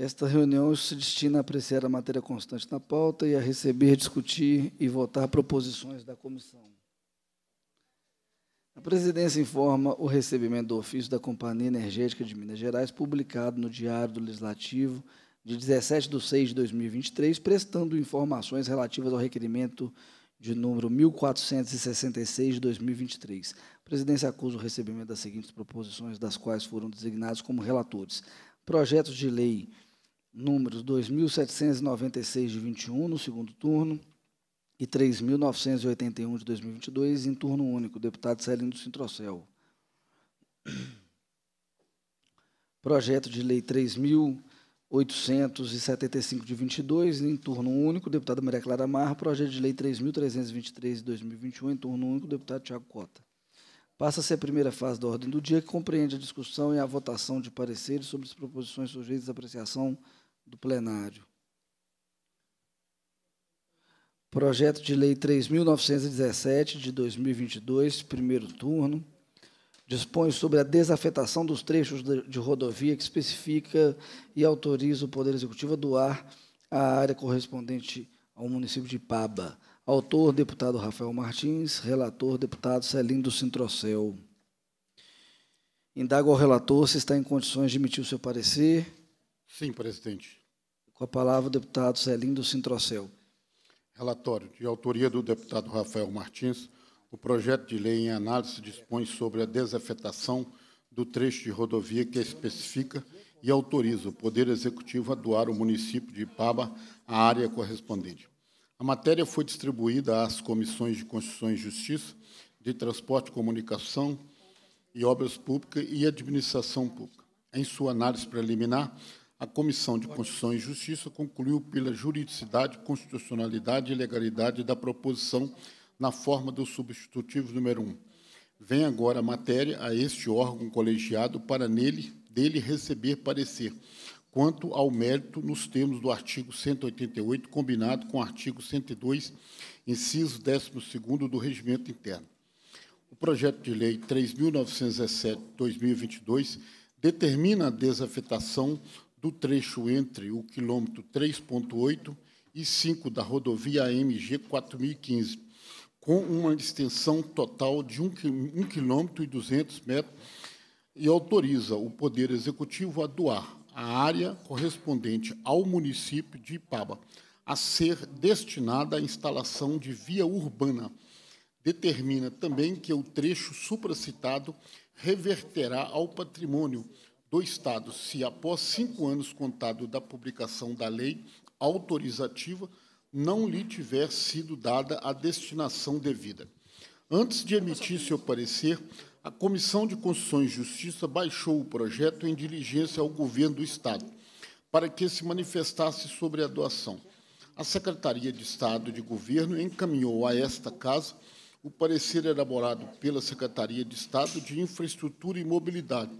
Esta reunião se destina a apreciar a matéria constante na pauta e a receber, discutir e votar proposições da comissão. A presidência informa o recebimento do ofício da Companhia Energética de Minas Gerais, publicado no Diário do Legislativo de 17 de 6 de 2023, prestando informações relativas ao requerimento de número 1466 de 2023. A presidência acusa o recebimento das seguintes proposições, das quais foram designados como relatores: projetos de lei números 2.796 de 21 no segundo turno e 3.981 de 2022 em turno único, deputado Celino Sintrocel. Projeto de lei 3.875 de 22 em turno único, deputada Maria Clara Marra. Projeto de lei 3.323 de 2021 em turno único, deputado Tiago Cota. Passa-se a primeira fase da ordem do dia, que compreende a discussão e a votação de pareceres sobre as proposições sujeitas à apreciação do plenário. Projeto de Lei 3.917, de 2022, primeiro turno, dispõe sobre a desafetação dos trechos de rodovia que especifica e autoriza o Poder Executivo a doar a área correspondente ao município de Paba. Autor, deputado Rafael Martins. Relator, deputado Celindo Sintrocel. Indago ao relator se está em condições de emitir o seu parecer. Sim, presidente. Com a palavra, o deputado Celindo Sintrocel. Relatório de autoria do deputado Rafael Martins. O projeto de lei em análise dispõe sobre a desafetação do trecho de rodovia que especifica e autoriza o Poder Executivo a doar ao município de Ipaba a área correspondente. A matéria foi distribuída às comissões de Constituição e Justiça, de Transporte e Comunicação e Obras Públicas e Administração Pública. Em sua análise preliminar, a Comissão de Constituição e Justiça concluiu pela juridicidade, constitucionalidade e legalidade da proposição na forma do substitutivo número 1. Vem agora a matéria a este órgão colegiado para nele dele receber parecer quanto ao mérito nos termos do artigo 188, combinado com o artigo 102, inciso 12 do Regimento Interno. O projeto de lei 3.917-2022 determina a desafetação do trecho entre o quilômetro 3.8 e 5 da rodovia MG 4015, com uma extensão total de 1 km e 200 metros, e autoriza o Poder Executivo a doar a área correspondente ao município de Ipaba a ser destinada à instalação de via urbana. Determina também que o trecho supracitado reverterá ao patrimônio do Estado se, após cinco anos contado da publicação da lei autorizativa, não lhe tiver sido dada a destinação devida. Antes de emitir seu parecer, a Comissão de Constituição e Justiça baixou o projeto em diligência ao governo do Estado, para que se manifestasse sobre a doação. A Secretaria de Estado de Governo encaminhou a esta casa o parecer elaborado pela Secretaria de Estado de Infraestrutura e Mobilidade,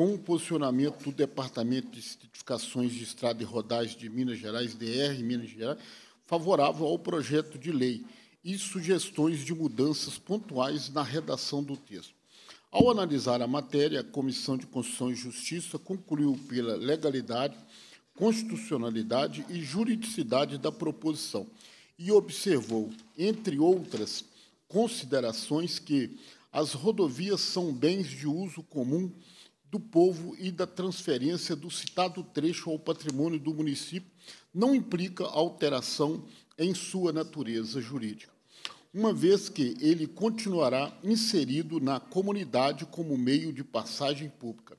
com o posicionamento do Departamento de Certificações de Estrada e Rodagem de Minas Gerais, DR Minas Gerais, favorável ao projeto de lei e sugestões de mudanças pontuais na redação do texto. Ao analisar a matéria, a Comissão de Constituição e Justiça concluiu pela legalidade, constitucionalidade e juridicidade da proposição e observou, entre outras considerações, que as rodovias são bens de uso comum do povo e da transferência do citado trecho ao patrimônio do município não implica alteração em sua natureza jurídica, uma vez que ele continuará inserido na comunidade como meio de passagem pública.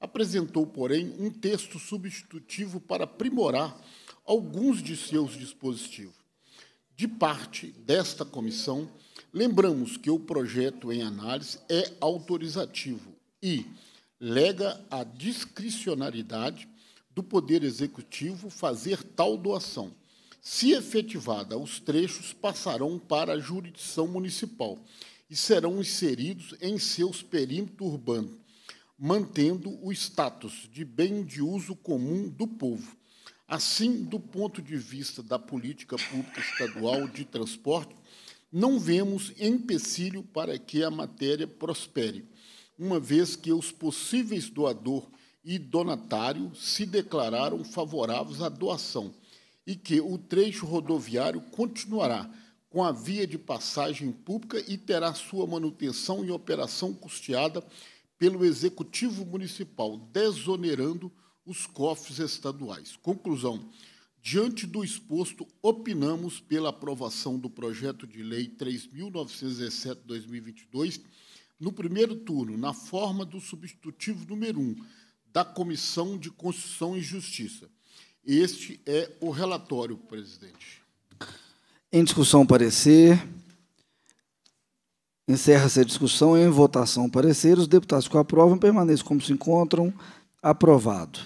Apresentou, porém, um texto substitutivo para aprimorar alguns de seus dispositivos. De parte desta comissão, lembramos que o projeto em análise é autorizativo e, lega à discricionariedade do Poder Executivo fazer tal doação. Se efetivada, os trechos passarão para a jurisdição municipal e serão inseridos em seus perímetros urbanos, mantendo o status de bem de uso comum do povo. Assim, do ponto de vista da política pública estadual de transporte, não vemos empecilho para que a matéria prospere uma vez que os possíveis doador e donatário se declararam favoráveis à doação e que o trecho rodoviário continuará com a via de passagem pública e terá sua manutenção e operação custeada pelo Executivo Municipal, desonerando os cofres estaduais. Conclusão. Diante do exposto, opinamos pela aprovação do projeto de lei 3.917-2022 no primeiro turno, na forma do substitutivo número 1 da Comissão de Constituição e Justiça. Este é o relatório, presidente. Em discussão, parecer. Encerra-se a discussão em votação parecer. Os deputados que aprovam permaneçam como se encontram. Aprovado.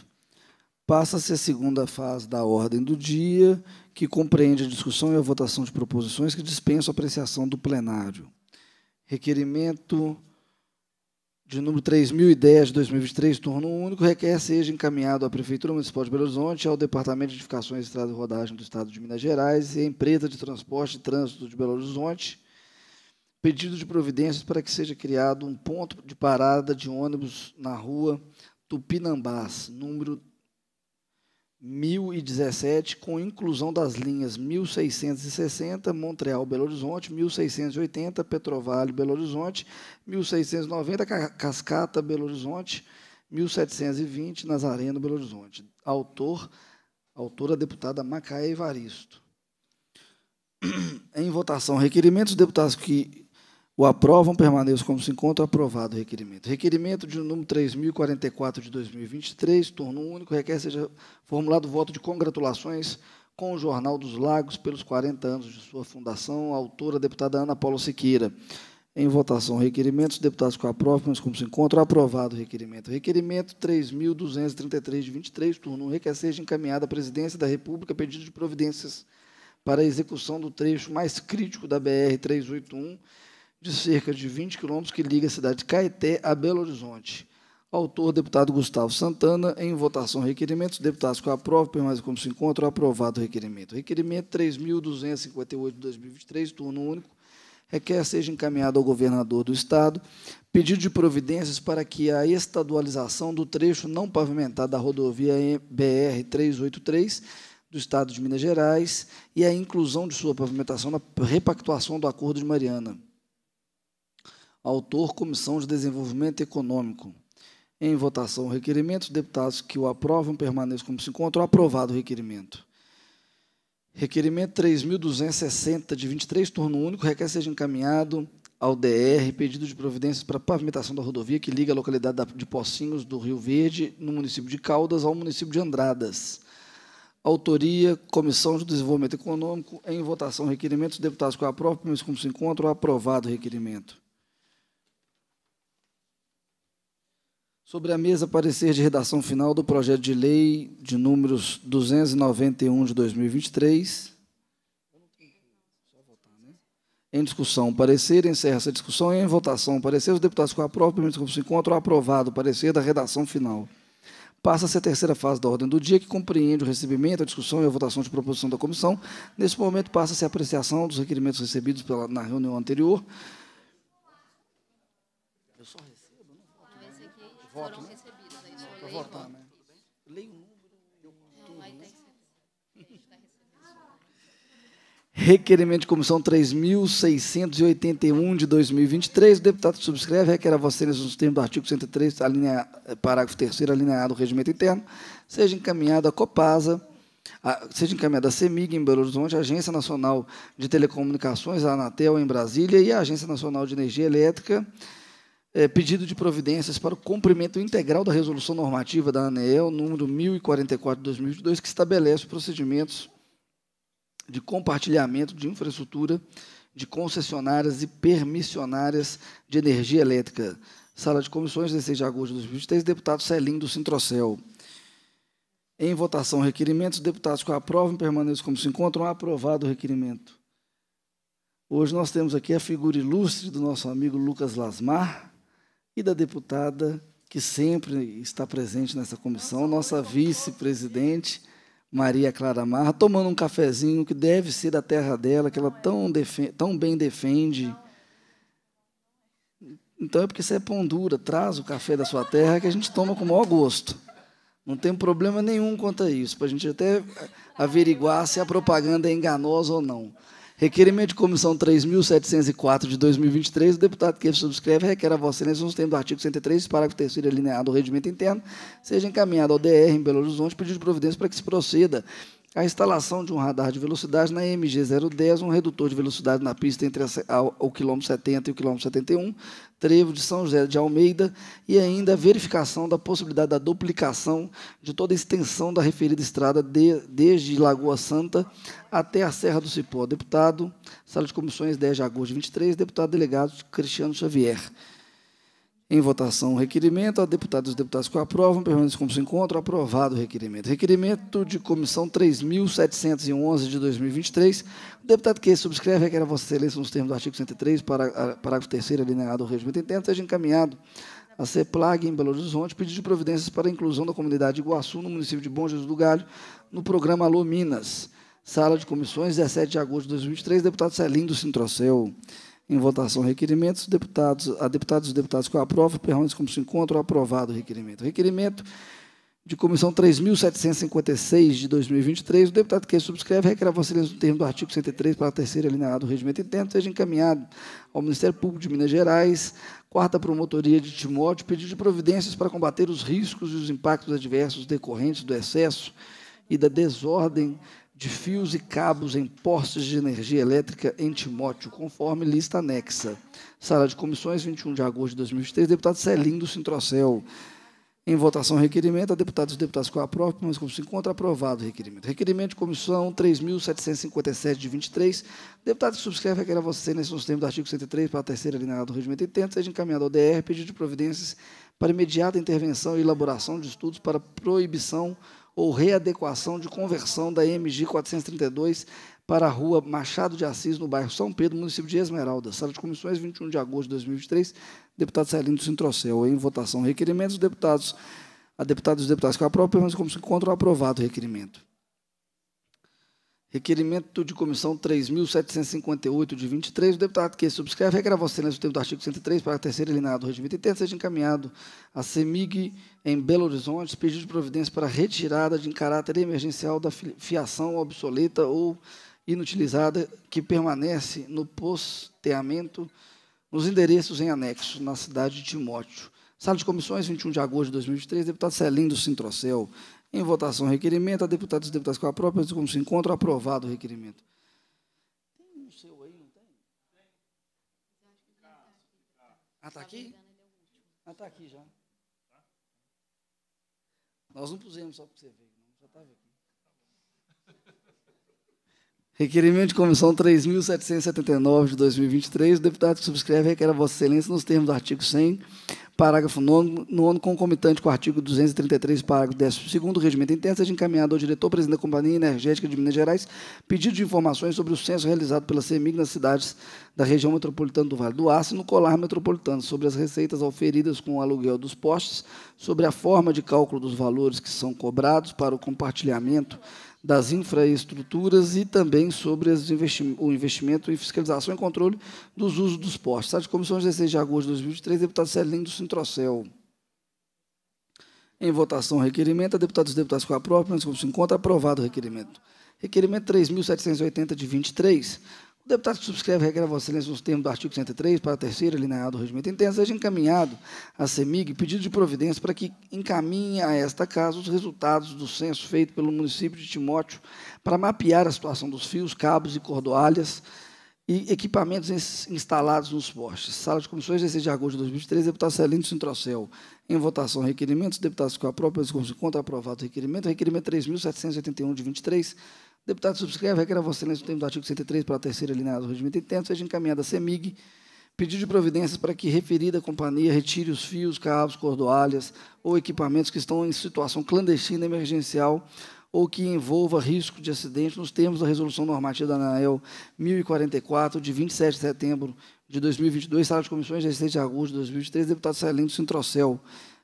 Passa-se a segunda fase da ordem do dia, que compreende a discussão e a votação de proposições que dispensam a apreciação do plenário. Requerimento de número 3010 de 2023, turno único, requer seja encaminhado à Prefeitura Municipal de Belo Horizonte, ao Departamento de Edificações, Estrada e Rodagem do Estado de Minas Gerais e à Empresa de Transporte e Trânsito de Belo Horizonte, pedido de providências para que seja criado um ponto de parada de ônibus na rua Tupinambás, número 1017, com inclusão das linhas 1660, Montreal, Belo Horizonte, 1680, Petrovale, Belo Horizonte, 1690, Cascata, Belo Horizonte, 1720, Nazareno, Belo Horizonte. Autor, autora deputada Macaé Evaristo. Em votação, requerimentos, deputados que o aprovam, permaneçam como se encontra aprovado o requerimento. Requerimento de número 3044 de 2023, turno único, requer seja formulado voto de congratulações com o Jornal dos Lagos pelos 40 anos de sua fundação, autora deputada Ana Paula Siqueira. Em votação, requerimentos, deputados que aprovam, mas como se encontra, aprovado o requerimento. Requerimento 3.233 de 23, turno único, requer seja encaminhado à Presidência da República pedido de providências para a execução do trecho mais crítico da BR-381, de cerca de 20 quilômetros que liga a cidade de Caeté a Belo Horizonte. Autor, deputado Gustavo Santana, em votação, requerimento. Os deputados que aprovam permanecem como se encontram. Aprovado o requerimento. Requerimento 3.258 de 2023, turno único. Requer seja encaminhado ao governador do Estado pedido de providências para que a estadualização do trecho não pavimentado da rodovia BR 383 do Estado de Minas Gerais e a inclusão de sua pavimentação na repactuação do Acordo de Mariana Autor, Comissão de Desenvolvimento Econômico. Em votação requerimento, os deputados que o aprovam permaneçam como se encontram. Aprovado o requerimento. Requerimento 3.260, de 23, turno único, requer seja encaminhado ao DR pedido de providências para pavimentação da rodovia que liga a localidade de Pocinhos do Rio Verde, no município de Caldas, ao município de Andradas. Autoria, Comissão de Desenvolvimento Econômico, em votação, requerimento os deputados que o aprovam, como se encontram, aprovado o requerimento. Sobre a mesa, parecer de redação final do projeto de lei de números 291 de 2023. Né? Em discussão, parecer, encerra essa discussão e em votação, parecer, os deputados que aprovam, permitem que se encontram, aprovado, o parecer da redação final. Passa-se a terceira fase da ordem do dia, que compreende o recebimento, a discussão e a votação de proposição da comissão. Nesse momento, passa-se a apreciação dos requerimentos recebidos pela, na reunião anterior. Eu só voto, foram né? recebidas. Aí só votar, voto. né? Leio o número. aí tem né? que ser. Tá Requerimento de comissão 3.681 de 2023. O deputado subscreve requer a Vossa nos termos do artigo 103, eh, parágrafo 3, alinhado do regimento interno, seja encaminhado à Copasa, a, seja encaminhada à CEMIG em Belo Horizonte, a Agência Nacional de Telecomunicações, a Anatel em Brasília e a Agência Nacional de Energia Elétrica é, pedido de providências para o cumprimento integral da resolução normativa da ANEEL número 1044/2022 que estabelece procedimentos de compartilhamento de infraestrutura de concessionárias e permissionárias de energia elétrica. Sala de comissões, 16 de agosto de 2023, deputado Celinho do Sintrocel. Em votação, requerimentos, deputados que aprovam permaneçam como se encontram, aprovado o requerimento. Hoje nós temos aqui a figura ilustre do nosso amigo Lucas Lasmar, e da deputada que sempre está presente nessa comissão, nossa vice-presidente, Maria Clara Marra, tomando um cafezinho que deve ser da terra dela, que ela tão, tão bem defende. Então é porque você é pão dura, traz o café da sua terra que a gente toma com o maior gosto. Não tem problema nenhum quanto a isso, para a gente até averiguar se a propaganda é enganosa ou não. Requerimento de comissão 3.704 de 2023, o deputado que subscreve requer a vossa excelência nos termos do artigo 103, parágrafo 3 alineado do regimento interno, seja encaminhado ao DR em Belo Horizonte, pedido de providência para que se proceda a instalação de um radar de velocidade na MG 010, um redutor de velocidade na pista entre o quilômetro 70 e o quilômetro 71, trevo de São José de Almeida, e ainda a verificação da possibilidade da duplicação de toda a extensão da referida estrada de, desde Lagoa Santa até a Serra do Cipó. Deputado, Sala de Comissões 10 de agosto de 23, deputado delegado Cristiano Xavier. Em votação, o requerimento. A deputada e os deputados que aprovam, permanece como se encontra. Aprovado o requerimento. Requerimento de comissão 3.711 de 2023. O deputado que subscreve requer a Vossa Excelência, nos termos do artigo 103, parágrafo 3, alineado ao regimento interno, seja encaminhado a CEPLAG em Belo Horizonte pedido de providências para a inclusão da comunidade de Iguaçu, no município de Bom Jesus do Galho, no programa Alô Minas. Sala de Comissões, 17 de agosto de 2023, deputado Celindo do Sintrocel. Em votação, requerimentos. Deputados, a deputados e deputados que aprovam, permanece como se encontram. Aprovado o requerimento. Requerimento de comissão 3.756 de 2023. O deputado que subscreve requer a vossa no termo do artigo 103 para a terceira alineada do regimento interno, seja encaminhado ao Ministério Público de Minas Gerais, quarta promotoria de Timóteo, pedido de providências para combater os riscos e os impactos adversos decorrentes do excesso e da desordem de fios e cabos em postes de energia elétrica em Timóteo, conforme lista anexa. Sala de Comissões, 21 de agosto de 2023, deputado Celim do Sintrocel. Em votação, requerimento. A deputados e deputados com aprovam, mas como se encontra, aprovado o requerimento. Requerimento de comissão 3.757 de 23. Deputado que subscreve aquela você nesse termos do artigo 103 para a terceira alineada do regimento interno, seja encaminhado ao DR, pedido de providências para imediata intervenção e elaboração de estudos para proibição ou readequação de conversão da MG 432 para a rua Machado de Assis, no bairro São Pedro, município de Esmeralda. Sala de Comissões, 21 de agosto de 2023. Deputado Celino Sintrocel. Em votação, requerimentos, deputados. A deputada e os deputados que aprovam, permanecem como se encontram aprovado o requerimento. Requerimento de comissão 3.758, de 23. O deputado que subscreve requer você, nesse tempo do artigo 103, para a terceira linha do regimento interno, seja encaminhado à CEMIG em Belo Horizonte, pedido de providência para retirada de caráter emergencial da fiação obsoleta ou inutilizada que permanece no posteamento nos endereços em anexo, na cidade de Timóteo. Sala de comissões, 21 de agosto de 2023, deputado Celindo do Sintrocel. Em votação, requerimento. A deputada e os deputados a própria, como se encontra, aprovado o requerimento. Tem um seu aí, não tem? Ah, está aqui? Ah, está aqui já. Nós não pusemos só para você ver, não. já estava aqui. Requerimento de comissão 3.779 de 2023. O deputado que subscreve requer a Vossa Excelência nos termos do artigo 100 Parágrafo 9. No concomitante com o artigo 233, parágrafo 10 segundo regimento interno, seja encaminhado ao diretor-presidente da Companhia Energética de Minas Gerais pedido de informações sobre o censo realizado pela CEMIG nas cidades da região metropolitana do Vale do Aço e no colar metropolitano, sobre as receitas auferidas com o aluguel dos postes, sobre a forma de cálculo dos valores que são cobrados para o compartilhamento das infraestruturas e também sobre investi o investimento em fiscalização e controle dos usos dos postos. Sala de 16 de agosto de 2023, deputado Celinho do Sintrocel. Em votação, requerimento. A deputada dos deputados com a própria, menos como se encontra, aprovado o requerimento. Requerimento 3.780 de 23. O deputado que subscreve regra a Vossa Excelência nos termos do artigo 103, para a terceira alineada do regimento interno, seja encaminhado à CEMIG pedido de providência para que encaminhe a esta casa os resultados do censo feito pelo município de Timóteo para mapear a situação dos fios, cabos e cordoalhas e equipamentos instalados nos postes. Sala de comissões, 16 de agosto de 2013. deputado Celino Sintrocel. Em votação, requerimentos. Deputados que aprovam, eles contra aprovado o requerimento. Requerimento 3.781 de 23 Deputado subscreve, requer a Vossa Excelência, no termo do artigo 103, para a terceira alineada do regimento interno, seja encaminhada à CEMIG, pedido de providências para que referida companhia retire os fios, cabos, cordoalhas ou equipamentos que estão em situação clandestina emergencial ou que envolva risco de acidente nos termos da Resolução Normativa da ANAEL 1044, de 27 de setembro de 2022, Sala de Comissões, 16 de agosto de 2023, deputado Celino Sintrocel.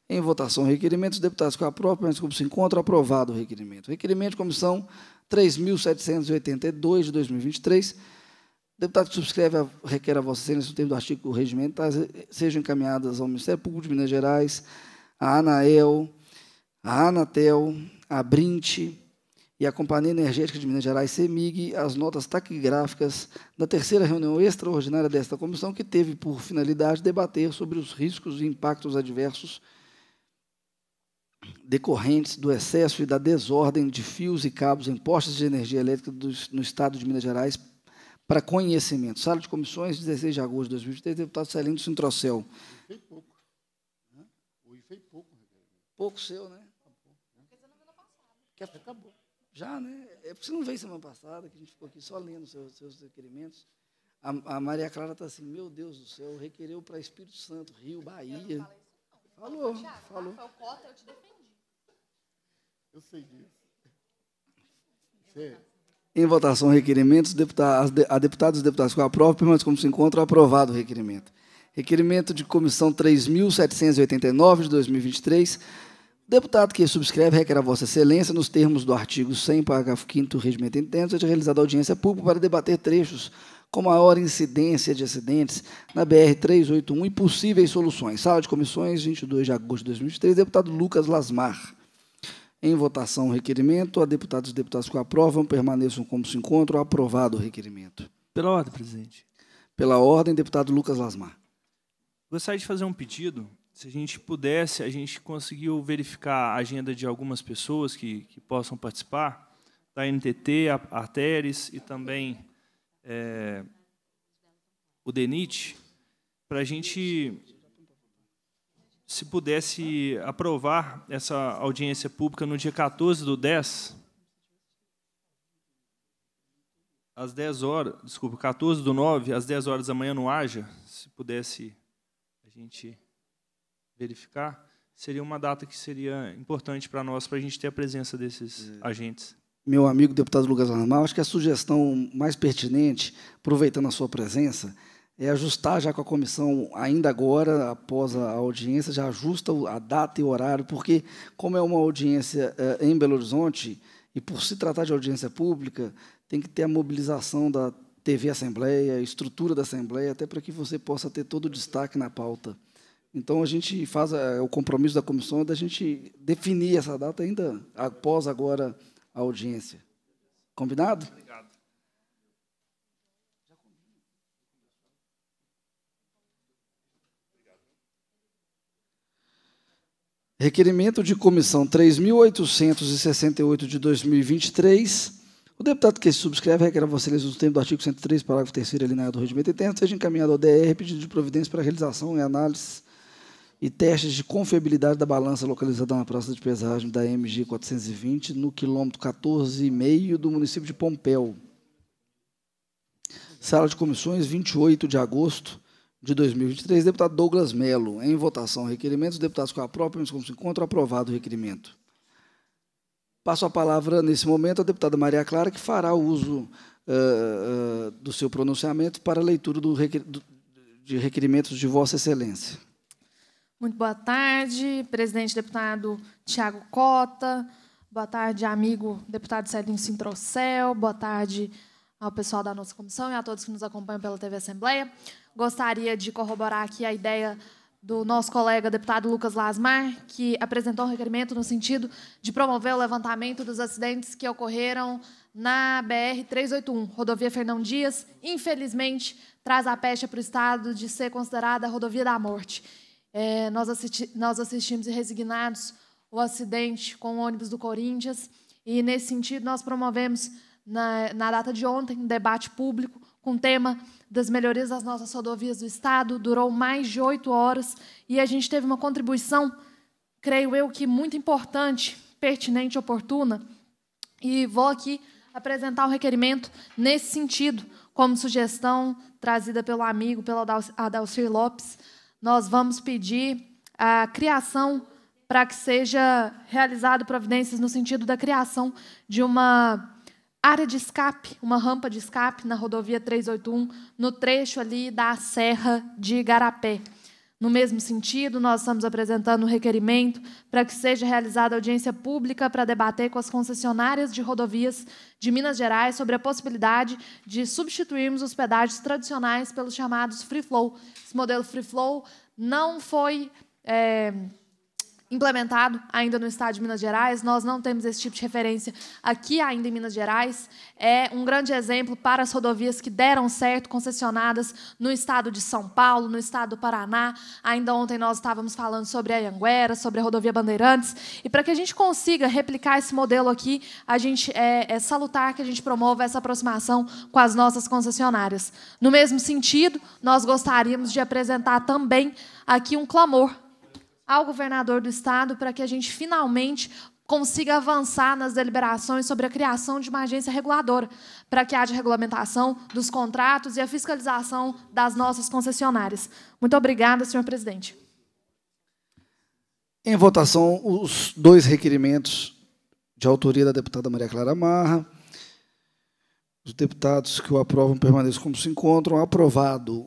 Em votação, requerimento, os deputados que aprovam, mas como se encontra, aprovado o requerimento. Requerimento de comissão 3.782 de 2023. deputado que subscreve a, requer a Vossa Excelência o termo do artigo regimental sejam encaminhadas ao Ministério Público de Minas Gerais, à ANAEL, à Anatel, à Brint e à Companhia Energética de Minas Gerais, CEMIG, as notas taquigráficas da terceira reunião extraordinária desta comissão, que teve por finalidade debater sobre os riscos e impactos adversos decorrentes do excesso e da desordem de fios e cabos em postes de energia elétrica no estado de Minas Gerais para conhecimento. Sala de comissões, 16 de agosto de 2023, deputado Celino Sintrocel. Foi pouco. Hã? Hoje foi pouco. Né? Pouco seu, né? Acabou. Acabou. Já, né? É porque você não veio semana passada, que a gente ficou aqui só lendo seus, seus requerimentos. A, a, Maria Clara está assim, meu Deus do céu, requereu para Espírito Santo, Rio, Bahia. Falou, falou. falou. Eu sei disso. Em votação, requerimentos, a deputados e deputados que aprovam, permanece como se encontra, aprovado o requerimento. Requerimento de comissão 3.789 de 2023. Deputado que subscreve requer a Vossa Excelência, nos termos do artigo 100, parágrafo 5 do Regimento Interno, seja realizada audiência pública para debater trechos com maior incidência de acidentes na BR-381 e possíveis soluções. Sala de comissões, 22 de agosto de 2023, deputado Lucas Lasmar. Em votação o requerimento. A deputados e deputados que aprovam permaneçam como se encontram. Aprovado o requerimento. Pela ordem, presidente. Pela ordem, deputado Lucas Lasmar. Gostaria de fazer um pedido. Se a gente pudesse, a gente conseguiu verificar a agenda de algumas pessoas que, que possam participar, da NTT, a Arteres e também é, o DENIT, para a gente se pudesse aprovar essa audiência pública no dia 14 do 10, às 10 horas, desculpa, 14 do 9, às 10 horas da manhã no haja, se pudesse a gente verificar, seria uma data que seria importante para nós, para a gente ter a presença desses é. agentes. Meu amigo deputado Lucas Armal, acho que a sugestão mais pertinente, aproveitando a sua presença, é ajustar já com a comissão, ainda agora, após a audiência, já ajusta a data e horário, porque, como é uma audiência é, em Belo Horizonte, e por se tratar de audiência pública, tem que ter a mobilização da TV Assembleia, estrutura da Assembleia, até para que você possa ter todo o destaque na pauta. Então, a gente faz a, eh, o compromisso da comissão é da gente definir essa data ainda após agora a audiência. Combinado? requerimento de comissão 3.868 de 2023, o deputado que se subscreve requer a vossa do tempo do artigo 103, parágrafo 3 alineado do regimento interno, seja encaminhado ao DR pedido de providência para realização e análise e testes de confiabilidade da balança localizada na praça de pesagem da MG 420, no quilômetro 14,5 do município de Pompéu. Sala de comissões, 28 de agosto de 2023, deputado Douglas Melo. Em votação, requerimento. Os deputados com a própria, como se encontra, aprovado o requerimento. Passo a palavra, nesse momento, à deputada Maria Clara, que fará uso uh, uh, do seu pronunciamento para a leitura do requer, do, de requerimentos de Vossa Excelência. Muito boa tarde, presidente deputado Tiago Cota. Boa tarde, amigo deputado Celinho Sintrocel. Boa tarde ao pessoal da nossa comissão e a todos que nos acompanham pela TV Assembleia gostaria de corroborar aqui a ideia do nosso colega deputado Lucas Lasmar, que apresentou um requerimento no sentido de promover o levantamento dos acidentes que ocorreram na BR-381, rodovia Fernão Dias, infelizmente, traz a peste para o Estado de ser considerada a rodovia da morte. É, nós, assisti nós assistimos resignados o acidente com o ônibus do Corinthians, e, nesse sentido, nós promovemos, na, na data de ontem, um debate público com o tema das melhorias das nossas rodovias do Estado. Durou mais de oito horas e a gente teve uma contribuição, creio eu, que muito importante, pertinente, oportuna. E vou aqui apresentar o um requerimento nesse sentido, como sugestão trazida pelo amigo, pelo Adalcir Lopes. Nós vamos pedir a criação para que seja realizado providências no sentido da criação de uma área de escape, uma rampa de escape na rodovia 381, no trecho ali da Serra de Igarapé. No mesmo sentido, nós estamos apresentando um requerimento para que seja realizada audiência pública para debater com as concessionárias de rodovias de Minas Gerais sobre a possibilidade de substituirmos os pedágios tradicionais pelos chamados free flow. Esse modelo free flow não foi é, implementado ainda no estado de Minas Gerais. Nós não temos esse tipo de referência aqui ainda em Minas Gerais. É um grande exemplo para as rodovias que deram certo, concessionadas no estado de São Paulo, no estado do Paraná. Ainda ontem nós estávamos falando sobre a Anguera, sobre a rodovia Bandeirantes. E para que a gente consiga replicar esse modelo aqui, a gente é, é salutar que a gente promova essa aproximação com as nossas concessionárias. No mesmo sentido, nós gostaríamos de apresentar também aqui um clamor ao governador do estado para que a gente finalmente consiga avançar nas deliberações sobre a criação de uma agência reguladora, para que haja regulamentação dos contratos e a fiscalização das nossas concessionárias. Muito obrigada, senhor presidente. Em votação, os dois requerimentos de autoria da deputada Maria Clara Marra. Os deputados que o aprovam permaneçam como se encontram. Aprovado